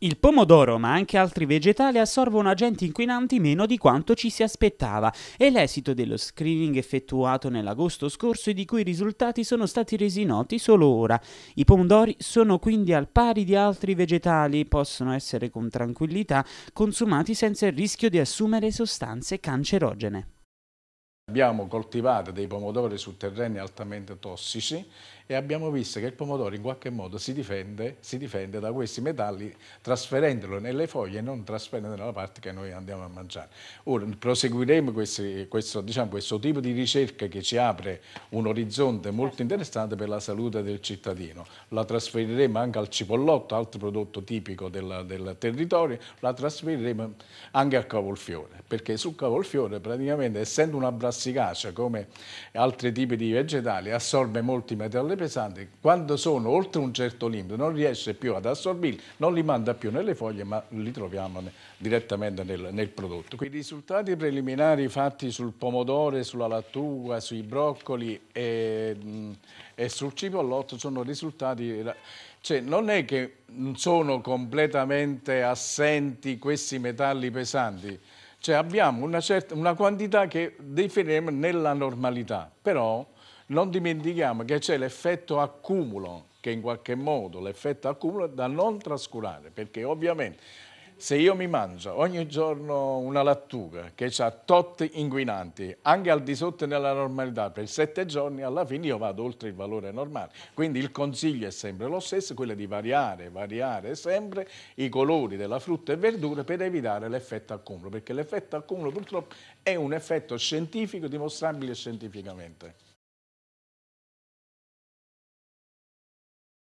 Il pomodoro, ma anche altri vegetali, assorbono agenti inquinanti meno di quanto ci si aspettava. È l'esito dello screening effettuato nell'agosto scorso e di cui i risultati sono stati resi noti solo ora. I pomodori sono quindi al pari di altri vegetali, possono essere con tranquillità consumati senza il rischio di assumere sostanze cancerogene. Abbiamo coltivato dei pomodori su terreni altamente tossici e abbiamo visto che il pomodoro in qualche modo si difende, si difende da questi metalli trasferendolo nelle foglie e non trasferendolo nella parte che noi andiamo a mangiare. Ora proseguiremo questi, questo, diciamo, questo, tipo di ricerca che ci apre un orizzonte molto interessante per la salute del cittadino. La trasferiremo anche al cipollotto, altro prodotto tipico del, del territorio, la trasferiremo anche al cavolfiore, perché sul cavolfiore praticamente essendo una brasile brassicacea come altri tipi di vegetali assorbe molti metalli pesanti, quando sono oltre un certo limite non riesce più ad assorbirli, non li manda più nelle foglie ma li troviamo direttamente nel, nel prodotto. I risultati preliminari fatti sul pomodoro, sulla lattuga, sui broccoli e, e sul cipollotto sono risultati cioè, non è che sono completamente assenti questi metalli pesanti, cioè abbiamo una, certa, una quantità che definiremo nella normalità, però non dimentichiamo che c'è l'effetto accumulo, che in qualche modo l'effetto accumulo è da non trascurare, perché ovviamente se io mi mangio ogni giorno una lattuga che ha tot inguinanti, anche al di sotto della normalità, per sette giorni, alla fine io vado oltre il valore normale. Quindi il consiglio è sempre lo stesso, quello di variare, variare sempre i colori della frutta e verdura per evitare l'effetto accumulo, perché l'effetto accumulo purtroppo è un effetto scientifico dimostrabile scientificamente.